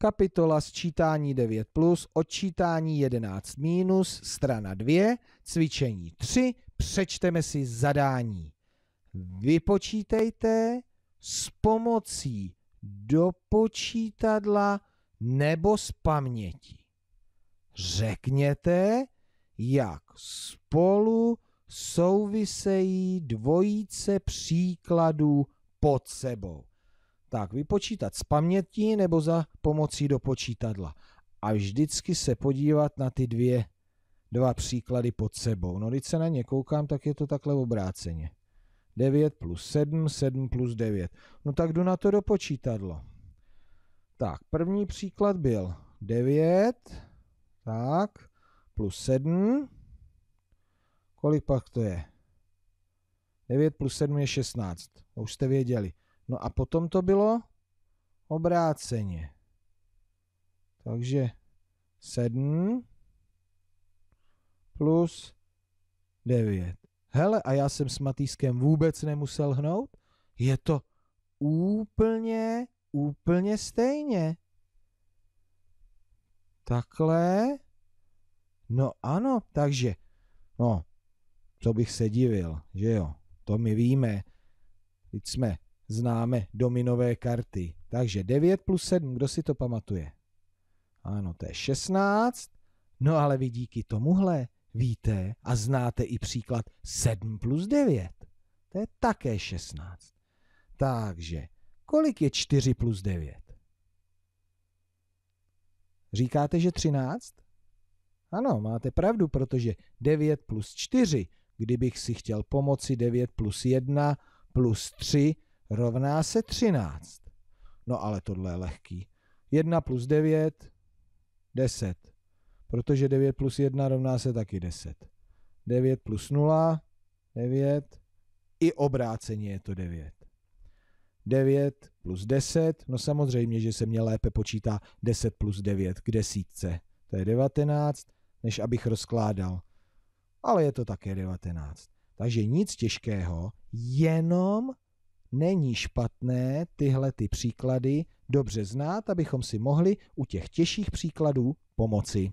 kapitola sčítání 9 plus, odčítání 11 minus, strana 2, cvičení 3, přečteme si zadání. Vypočítejte s pomocí dopočítadla nebo z paměti. Řekněte, jak spolu souvisejí dvojice příkladů pod sebou. Tak vypočítat z paměti nebo za pomocí do počítadla. A vždycky se podívat na ty dvě, dva příklady pod sebou. No když se na ně koukám, tak je to takhle obráceně. 9 plus 7, 7 plus 9. No tak jdu na to do počítadlo. Tak, první příklad byl 9, tak, plus 7. Kolik pak to je? 9 plus 7 je 16. To už jste věděli. No a potom to bylo obráceně. Takže 7 plus 9. Hele, a já jsem s Matýskem vůbec nemusel hnout. Je to úplně, úplně stejně. Takhle. No ano, takže, no, to bych se divil, že jo, to my víme. Teď jsme známe dominové karty. Takže 9 plus 7, kdo si to pamatuje? Ano, to je 16. No ale vy díky tomuhle víte a znáte i příklad 7 plus 9. To je také 16. Takže kolik je 4 plus 9? Říkáte, že 13? Ano, máte pravdu, protože 9 plus 4, kdybych si chtěl pomoci 9 plus 1 plus 3, rovná se 13. No ale tohle je lehký. 1 plus 9, 10. Protože 9 plus 1 rovná se taky 10. 9 plus 0, 9. I obráceně je to 9. 9 plus 10, no samozřejmě, že se mě lépe počítá 10 plus 9 k desítce. To je 19, než abych rozkládal. Ale je to také 19. Takže nic těžkého, jenom není špatné tyhle ty příklady dobře znát, abychom si mohli u těch těžších příkladů pomoci.